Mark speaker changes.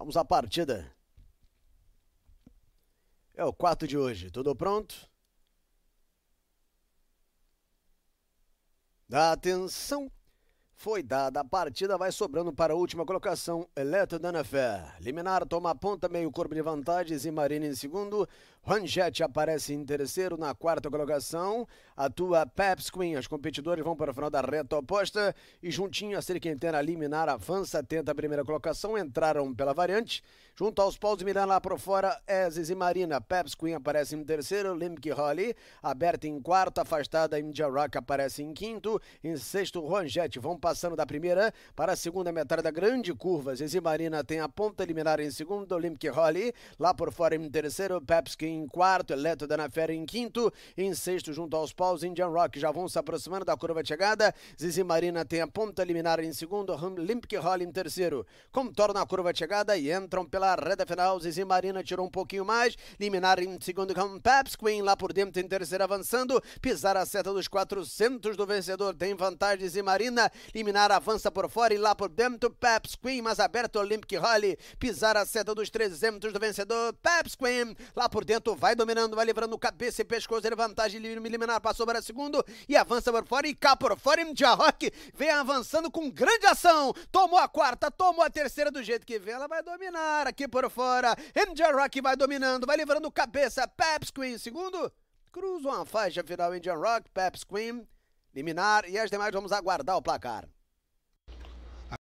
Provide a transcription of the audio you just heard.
Speaker 1: Vamos à partida. É o quarto de hoje. Tudo pronto? atenção foi dada. A partida vai sobrando para a última colocação. Eleto Danafé. Liminar toma a ponta, meio corpo de vantagens e Marina em segundo. Ranjet aparece em terceiro na quarta colocação. Atua Peps Queen. As competidores vão para o final da reta oposta. E juntinho a Serquentena Liminar avança, tenta a primeira colocação. Entraram pela variante. Junto aos paus de Milan lá para fora, Ezes é e Marina. Peps Queen aparece em terceiro, Limp Holly aberta em quarto, afastada India Rock aparece em quinto, em sexto Juanjete vão passando da primeira para a segunda metade da grande curva. Zizi Marina tem a ponta eliminar em segundo, Limp Holly lá por fora em terceiro, Peps Queen em quarto, Eletro Danafera em quinto, em sexto junto aos paus Indian Rock já vão se aproximando da curva de chegada. Zizi Marina tem a ponta eliminar em segundo, hum, Limp Holly em terceiro. Contorna a curva de chegada e entram pela a reta final. Zizi Marina tirou um pouquinho mais. Liminar em segundo com Paps Queen lá por dentro em terceiro avançando. Pisar a seta dos 400 do vencedor. Tem vantagem Zizi Marina. Liminar avança por fora e lá por dentro Paps Queen, mas aberto Olympic Holly. Pisar a seta dos 300 do vencedor. Paps Queen lá por dentro vai dominando, vai livrando cabeça e pescoço. Ele vantagem liminar passou para segundo e avança por fora e cá por fora. India Rock vem avançando com grande ação. Tomou a quarta, tomou a terceira do jeito que vem. Ela vai dominar aqui aqui por fora. Indian Rock vai dominando, vai livrando cabeça. Peps Queen, segundo. Cruza uma faixa final Indian Rock, Peps Queen, liminar e as demais vamos aguardar o placar.